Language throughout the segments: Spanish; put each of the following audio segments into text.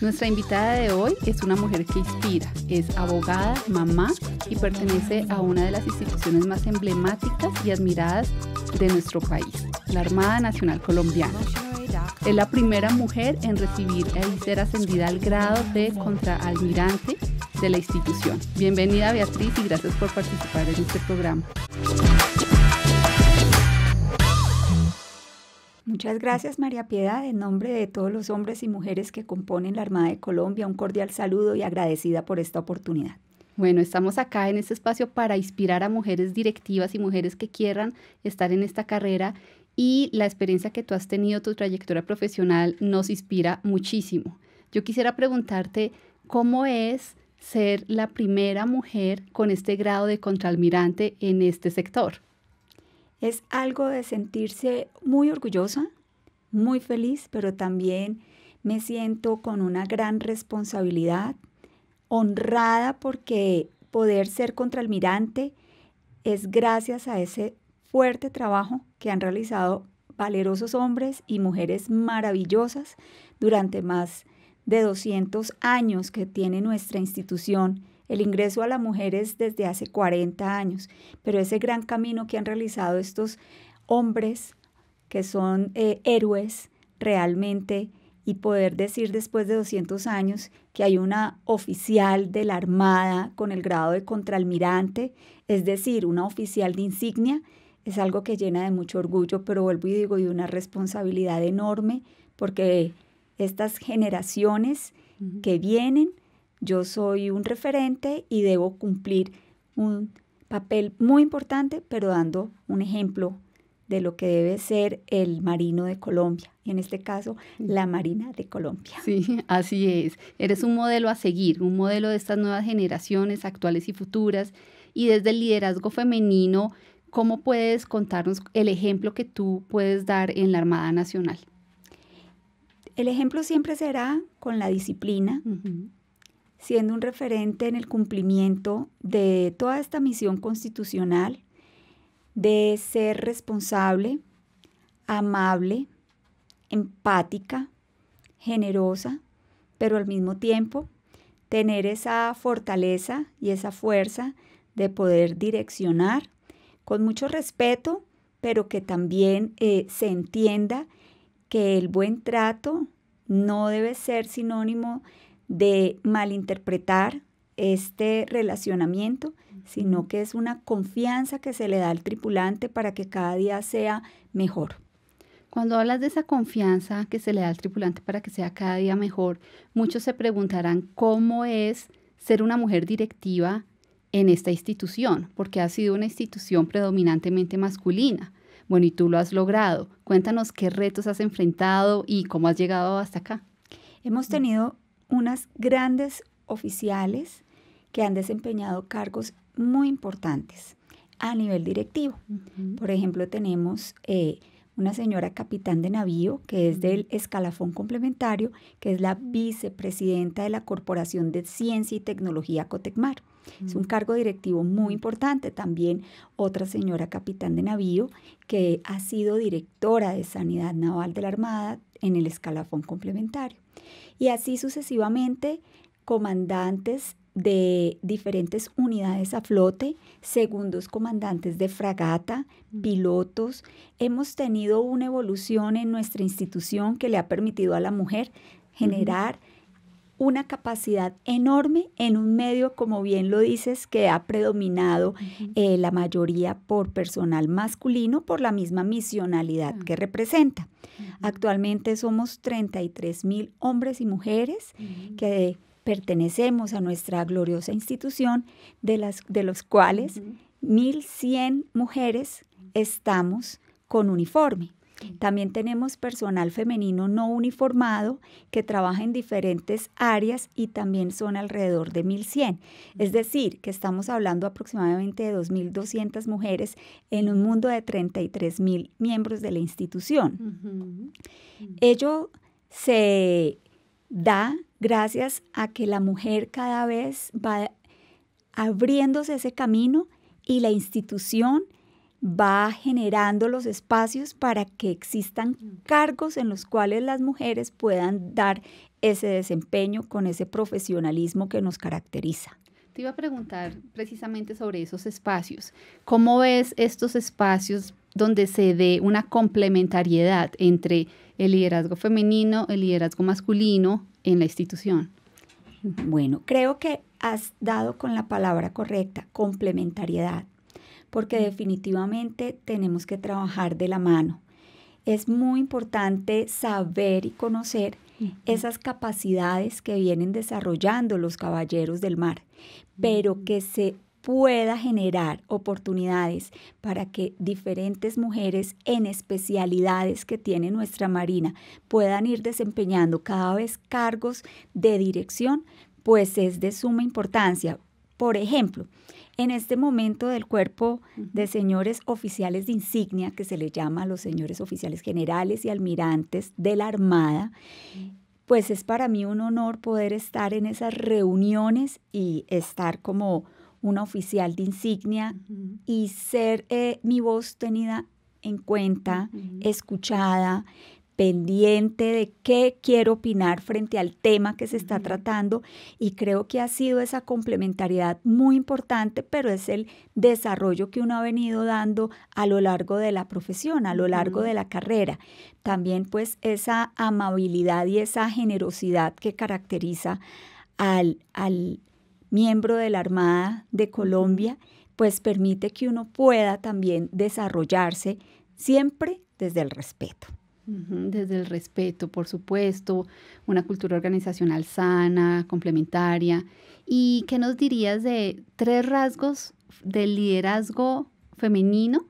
Nuestra invitada de hoy es una mujer que inspira, es abogada, mamá y pertenece a una de las instituciones más emblemáticas y admiradas de nuestro país, la Armada Nacional Colombiana. Es la primera mujer en recibir y ser ascendida al grado de contraalmirante de la institución. Bienvenida Beatriz y gracias por participar en este programa. Muchas gracias, María Piedad. En nombre de todos los hombres y mujeres que componen la Armada de Colombia, un cordial saludo y agradecida por esta oportunidad. Bueno, estamos acá en este espacio para inspirar a mujeres directivas y mujeres que quieran estar en esta carrera y la experiencia que tú has tenido, tu trayectoria profesional nos inspira muchísimo. Yo quisiera preguntarte cómo es ser la primera mujer con este grado de contraalmirante en este sector. Es algo de sentirse muy orgullosa, muy feliz, pero también me siento con una gran responsabilidad, honrada porque poder ser contralmirante es gracias a ese fuerte trabajo que han realizado valerosos hombres y mujeres maravillosas durante más de 200 años que tiene nuestra institución el ingreso a la mujer es desde hace 40 años, pero ese gran camino que han realizado estos hombres que son eh, héroes realmente y poder decir después de 200 años que hay una oficial de la Armada con el grado de contralmirante, es decir, una oficial de insignia, es algo que llena de mucho orgullo, pero vuelvo y digo, de una responsabilidad enorme, porque estas generaciones que vienen yo soy un referente y debo cumplir un papel muy importante, pero dando un ejemplo de lo que debe ser el marino de Colombia, y en este caso la Marina de Colombia. Sí, así es. Eres un modelo a seguir, un modelo de estas nuevas generaciones actuales y futuras, y desde el liderazgo femenino, ¿cómo puedes contarnos el ejemplo que tú puedes dar en la Armada Nacional? El ejemplo siempre será con la disciplina, siendo un referente en el cumplimiento de toda esta misión constitucional de ser responsable, amable, empática, generosa, pero al mismo tiempo tener esa fortaleza y esa fuerza de poder direccionar con mucho respeto, pero que también eh, se entienda que el buen trato no debe ser sinónimo de malinterpretar este relacionamiento, sino que es una confianza que se le da al tripulante para que cada día sea mejor. Cuando hablas de esa confianza que se le da al tripulante para que sea cada día mejor, muchos se preguntarán cómo es ser una mujer directiva en esta institución, porque ha sido una institución predominantemente masculina. Bueno, y tú lo has logrado. Cuéntanos qué retos has enfrentado y cómo has llegado hasta acá. Hemos tenido unas grandes oficiales que han desempeñado cargos muy importantes a nivel directivo. Por ejemplo, tenemos eh, una señora capitán de navío, que es del escalafón complementario, que es la vicepresidenta de la Corporación de Ciencia y Tecnología Cotecmar. Es un cargo directivo muy importante. También otra señora capitán de navío que ha sido directora de Sanidad Naval de la Armada en el escalafón complementario. Y así sucesivamente, comandantes de diferentes unidades a flote, segundos comandantes de fragata, mm. pilotos. Hemos tenido una evolución en nuestra institución que le ha permitido a la mujer generar una capacidad enorme en un medio, como bien lo dices, que ha predominado eh, la mayoría por personal masculino por la misma misionalidad ah. que representa. Actualmente somos 33 mil hombres y mujeres que pertenecemos a nuestra gloriosa institución, de, las, de los cuales 1.100 mujeres estamos con uniforme. También tenemos personal femenino no uniformado que trabaja en diferentes áreas y también son alrededor de 1.100. Es decir, que estamos hablando aproximadamente de 2.200 mujeres en un mundo de 33.000 miembros de la institución. Ello se da gracias a que la mujer cada vez va abriéndose ese camino y la institución va generando los espacios para que existan cargos en los cuales las mujeres puedan dar ese desempeño con ese profesionalismo que nos caracteriza. Te iba a preguntar precisamente sobre esos espacios. ¿Cómo ves estos espacios donde se dé una complementariedad entre el liderazgo femenino, el liderazgo masculino en la institución? Bueno, creo que has dado con la palabra correcta, complementariedad porque definitivamente tenemos que trabajar de la mano. Es muy importante saber y conocer esas capacidades que vienen desarrollando los caballeros del mar, pero que se pueda generar oportunidades para que diferentes mujeres en especialidades que tiene nuestra Marina puedan ir desempeñando cada vez cargos de dirección, pues es de suma importancia. Por ejemplo, en este momento del cuerpo de señores oficiales de insignia, que se le llama a los señores oficiales generales y almirantes de la Armada, pues es para mí un honor poder estar en esas reuniones y estar como una oficial de insignia y ser eh, mi voz tenida en cuenta, escuchada, pendiente de qué quiero opinar frente al tema que se está tratando y creo que ha sido esa complementariedad muy importante, pero es el desarrollo que uno ha venido dando a lo largo de la profesión, a lo largo de la carrera. También pues esa amabilidad y esa generosidad que caracteriza al, al miembro de la Armada de Colombia, pues permite que uno pueda también desarrollarse siempre desde el respeto. Desde el respeto, por supuesto, una cultura organizacional sana, complementaria. ¿Y qué nos dirías de tres rasgos del liderazgo femenino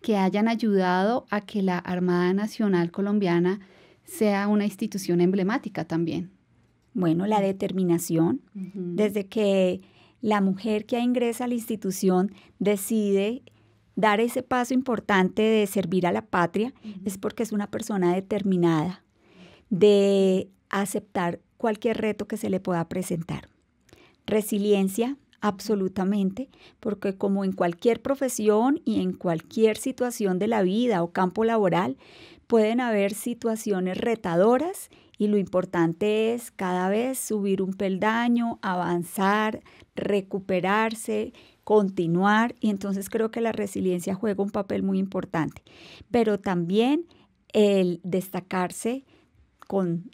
que hayan ayudado a que la Armada Nacional Colombiana sea una institución emblemática también? Bueno, la determinación. Desde que la mujer que ingresa a la institución decide dar ese paso importante de servir a la patria es porque es una persona determinada de aceptar cualquier reto que se le pueda presentar. Resiliencia, absolutamente, porque como en cualquier profesión y en cualquier situación de la vida o campo laboral, pueden haber situaciones retadoras y lo importante es cada vez subir un peldaño, avanzar, recuperarse, continuar y entonces creo que la resiliencia juega un papel muy importante, pero también el destacarse con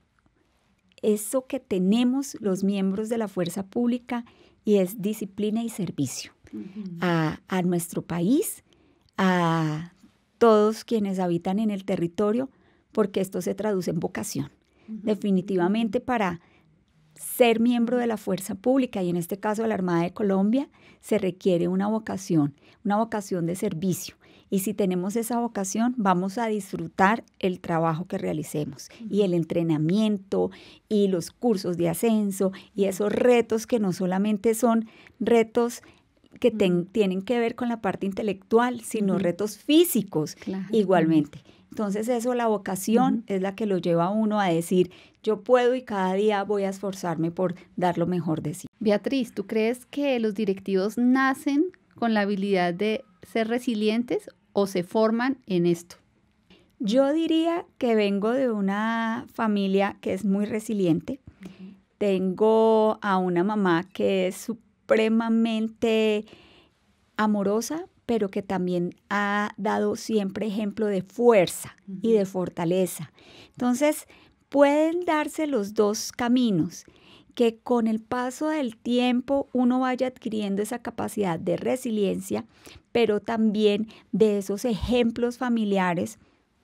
eso que tenemos los miembros de la fuerza pública y es disciplina y servicio a, nuestro país, a todos quienes habitan en el territorio, porque esto se traduce en vocación. Definitivamente para ser miembro de la fuerza pública y en este caso de la Armada de Colombia se requiere una vocación, una vocación de servicio. Y si tenemos esa vocación, vamos a disfrutar el trabajo que realicemos y el entrenamiento y los cursos de ascenso y esos retos que no solamente son retos que tienen que ver con la parte intelectual, sino retos físicos igualmente. Entonces eso, la vocación es la que lo lleva a uno a decir, yo puedo y cada día voy a esforzarme por dar lo mejor de sí. Beatriz, ¿tú crees que los directivos nacen con la habilidad de ser resilientes o se forman en esto? Yo diría que vengo de una familia que es muy resiliente. Tengo a una mamá que es supremamente amorosa, pero que también ha dado siempre ejemplo de fuerza y de fortaleza. Entonces, pueden darse los dos caminos, que con el paso del tiempo uno vaya adquiriendo esa capacidad de resiliencia, pero también de esos ejemplos familiares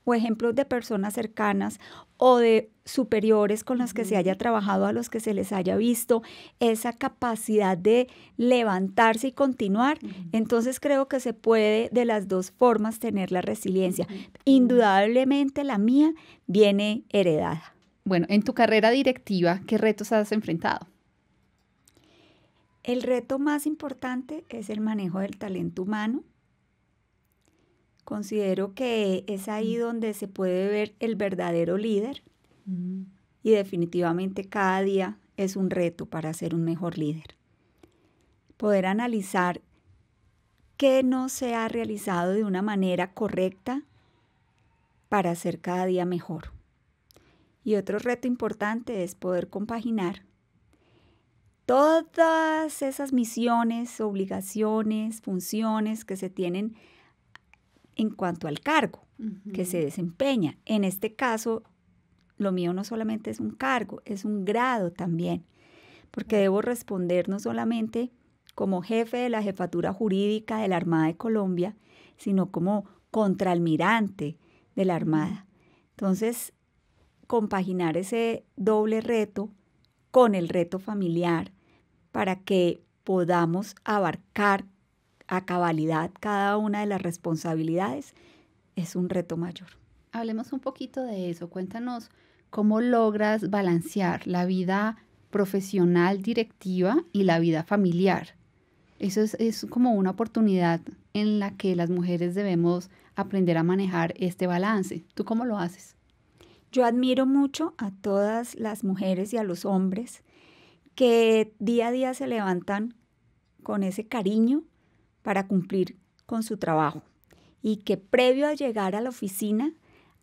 o ejemplos de personas cercanas o de superiores con los que se haya trabajado, a los que se les haya visto, esa capacidad de levantarse y continuar, entonces creo que se puede de las dos formas tener la resiliencia. Indudablemente la mía viene heredada. Bueno, en tu carrera directiva, ¿qué retos has enfrentado? El reto más importante es el manejo del talento humano Considero que es ahí mm. donde se puede ver el verdadero líder mm. y definitivamente cada día es un reto para ser un mejor líder. Poder analizar qué no se ha realizado de una manera correcta para ser cada día mejor. Y otro reto importante es poder compaginar todas esas misiones, obligaciones, funciones que se tienen en cuanto al cargo que se desempeña. En este caso, lo mío no solamente es un cargo, es un grado también, porque debo responder no solamente como jefe de la jefatura jurídica de la Armada de Colombia, sino como contraalmirante de la Armada. Entonces, compaginar ese doble reto con el reto familiar para que podamos abarcar a cabalidad cada una de las responsabilidades, es un reto mayor. Hablemos un poquito de eso. Cuéntanos cómo logras balancear la vida profesional directiva y la vida familiar. Eso es, es, como una oportunidad en la que las mujeres debemos aprender a manejar este balance. ¿Tú cómo lo haces? Yo admiro mucho a todas las mujeres y a los hombres que día a día se levantan con ese cariño para cumplir con su trabajo y que previo a llegar a la oficina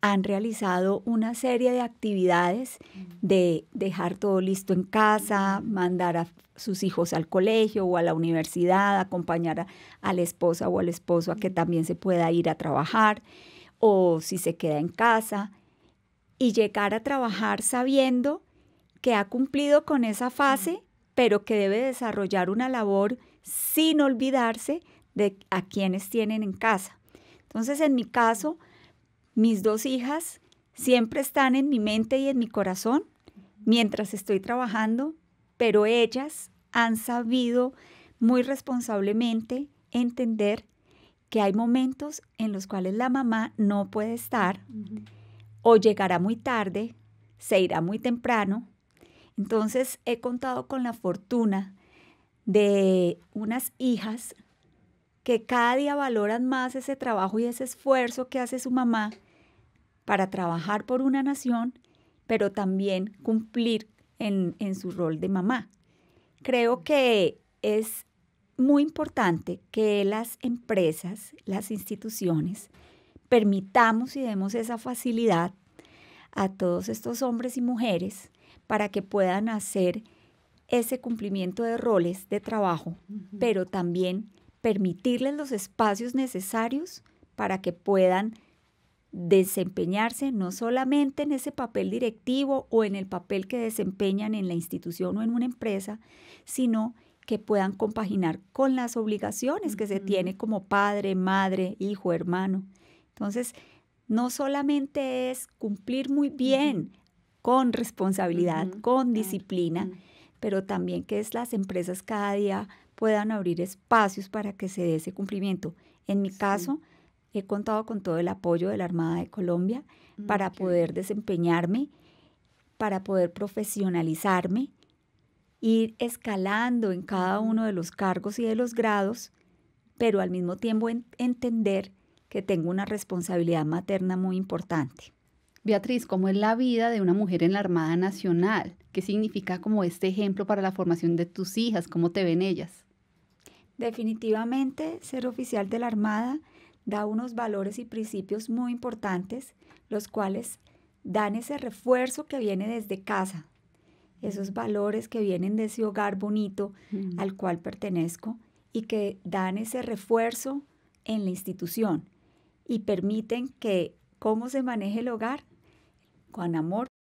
han realizado una serie de actividades de dejar todo listo en casa, mandar a sus hijos al colegio o a la universidad, acompañar a, la esposa o al esposo a que también se pueda ir a trabajar o si se queda en casa y llegar a trabajar sabiendo que ha cumplido con esa fase, pero que debe desarrollar una labor sin olvidarse de a quienes tienen en casa. Entonces, en mi caso, mis dos hijas siempre están en mi mente y en mi corazón mientras estoy trabajando, pero ellas han sabido muy responsablemente entender que hay momentos en los cuales la mamá no puede estar o llegará muy tarde, se irá muy temprano. Entonces he contado con la fortuna de unas hijas que cada día valoran más ese trabajo y ese esfuerzo que hace su mamá para trabajar por una nación, pero también cumplir en, su rol de mamá. Creo que es muy importante que las empresas, las instituciones, permitamos y demos esa facilidad a todos estos hombres y mujeres para que puedan hacer ese cumplimiento de roles de trabajo, pero también permitirles los espacios necesarios para que puedan desempeñarse no solamente en ese papel directivo o en el papel que desempeñan en la institución o en una empresa, sino que puedan compaginar con las obligaciones que se tiene como padre, madre, hijo, hermano. Entonces, no solamente es cumplir muy bien, con responsabilidad, con disciplina, pero también que es las empresas cada día puedan abrir espacios para que se dé ese cumplimiento. En mi caso, he contado con todo el apoyo de la Armada de Colombia mm, para poder desempeñarme, para poder profesionalizarme, ir escalando en cada uno de los cargos y de los grados, pero al mismo tiempo entender que tengo una responsabilidad materna muy importante. Beatriz, ¿cómo es la vida de una mujer en la Armada Nacional? ¿Qué significa como este ejemplo para la formación de tus hijas? ¿Cómo te ven ellas? Definitivamente, ser oficial de la Armada da unos valores y principios muy importantes, los cuales dan ese refuerzo que viene desde casa, esos valores que vienen de ese hogar bonito mm. al cual pertenezco y que dan ese refuerzo en la institución y permiten que cómo se maneje el hogar con amor